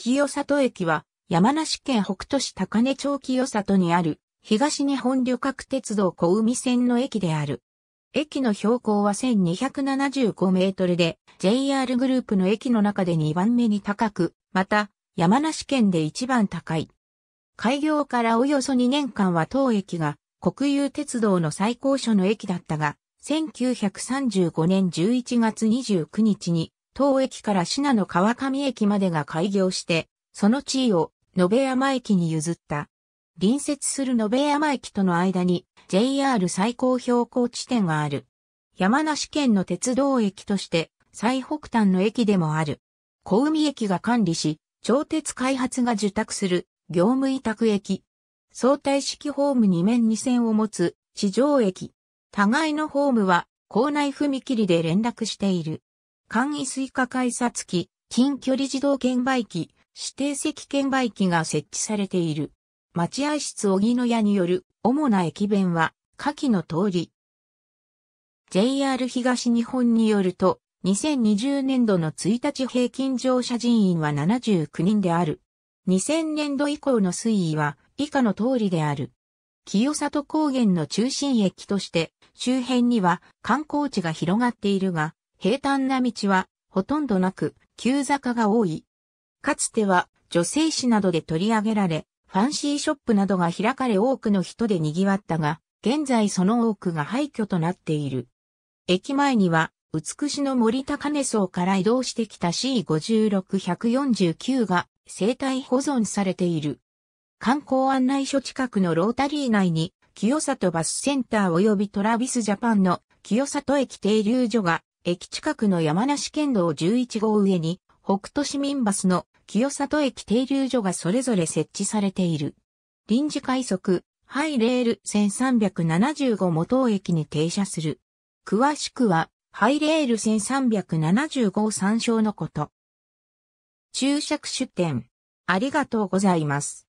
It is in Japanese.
清里駅は山梨県北都市高根町清里にある東日本旅客鉄道小海線の駅である。駅の標高は1275メートルで JR グループの駅の中で2番目に高く、また山梨県で一番高い。開業からおよそ2年間は当駅が国有鉄道の最高所の駅だったが、1935年11月29日に当駅から信濃川上駅までが開業して、その地位を延山駅に譲った。隣接する延山駅との間に JR 最高標高地点がある。山梨県の鉄道駅として最北端の駅でもある。小海駅が管理し、超鉄開発が受託する業務委託駅。相対式ホーム2面2線を持つ地上駅。互いのホームは校内踏切で連絡している。簡易スイカ改札機、近距離自動券売機、指定席券売機が設置されている。待合室小木の屋による主な駅弁は、下記の通り。JR 東日本によると、2020年度の1日平均乗車人員は79人である。2000年度以降の推移は以下の通りである。清里高原の中心駅として周辺には観光地が広がっているが、平坦な道はほとんどなく急坂が多い。かつては女性誌などで取り上げられ、ファンシーショップなどが開かれ多くの人で賑わったが、現在その多くが廃墟となっている。駅前には、美しの森高根層から移動してきた C56149 が生態保存されている。観光案内所近くのロータリー内に、清里バスセンター及びトラビスジャパンの清里駅停留所が駅近くの山梨県道11号上に、北都市民バスの清里駅停留所がそれぞれ設置されている。臨時快速、ハイレール1375元駅に停車する。詳しくは、ハイレール1375参照のこと。注釈出典。ありがとうございます。